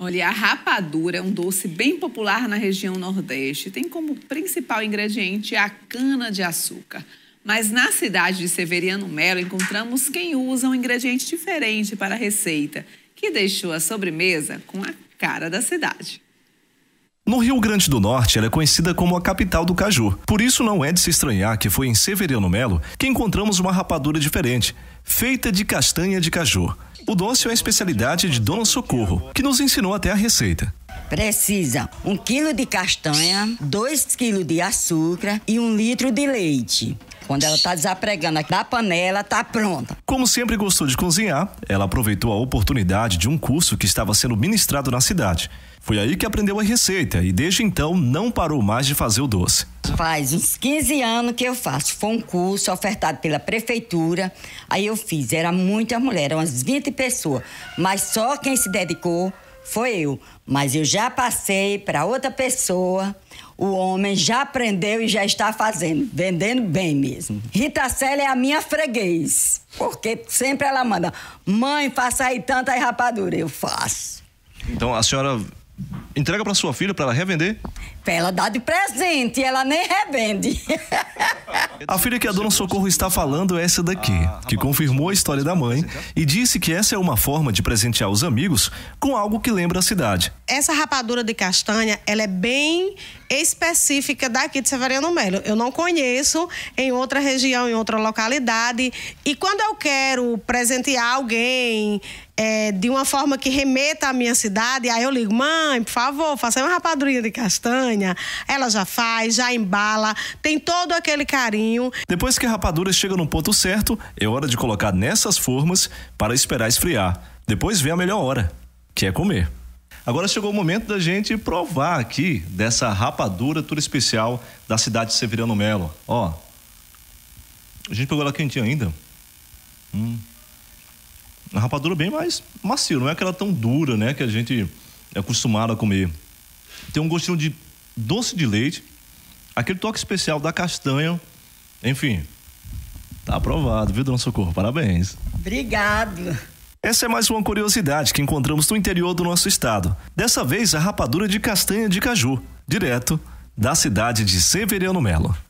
Olha, a rapadura é um doce bem popular na região Nordeste. Tem como principal ingrediente a cana-de-açúcar. Mas na cidade de Severiano Melo encontramos quem usa um ingrediente diferente para a receita, que deixou a sobremesa com a cara da cidade. No Rio Grande do Norte, ela é conhecida como a capital do caju. Por isso, não é de se estranhar que foi em Severiano Melo que encontramos uma rapadura diferente, feita de castanha de caju. O doce é a especialidade de Dona Socorro, que nos ensinou até a receita. Precisa um quilo de castanha, dois quilos de açúcar e um litro de leite. Quando ela tá desapregando da panela, tá pronta. Como sempre gostou de cozinhar, ela aproveitou a oportunidade de um curso que estava sendo ministrado na cidade. Foi aí que aprendeu a receita e desde então não parou mais de fazer o doce. Faz uns 15 anos que eu faço. Foi um curso ofertado pela prefeitura. Aí eu fiz. Era muita mulher, eram umas 20 pessoas. Mas só quem se dedicou foi eu. Mas eu já passei para outra pessoa o homem já aprendeu e já está fazendo, vendendo bem mesmo. Rita Célia é a minha freguês, porque sempre ela manda, mãe, faça aí tanta rapadura. Eu faço. Então a senhora entrega para sua filha para ela revender? ela dá de presente, ela nem revende. A filha que a dona Socorro está falando é essa daqui, ah, que confirmou a história da mãe é e disse que essa é uma forma de presentear os amigos com algo que lembra a cidade. Essa rapadura de castanha, ela é bem específica daqui de Severiano Melo. Eu não conheço em outra região, em outra localidade. E quando eu quero presentear alguém é, de uma forma que remeta à minha cidade, aí eu ligo, mãe, por favor, faça uma rapadurinha de castanha ela já faz, já embala, tem todo aquele carinho. Depois que a rapadura chega no ponto certo, é hora de colocar nessas formas para esperar esfriar. Depois vem a melhor hora, que é comer. Agora chegou o momento da gente provar aqui dessa rapadura tudo especial da cidade de Severiano Melo. Ó, a gente pegou ela quentinha ainda. Hum. Uma rapadura bem mais macio, não é aquela tão dura, né, que a gente é acostumado a comer. Tem um gostinho de doce de leite, aquele toque especial da castanha, enfim. Tá aprovado, viu, Dona Socorro? Parabéns. Obrigado. Essa é mais uma curiosidade que encontramos no interior do nosso estado. Dessa vez, a rapadura de castanha de caju, direto da cidade de Severiano Melo.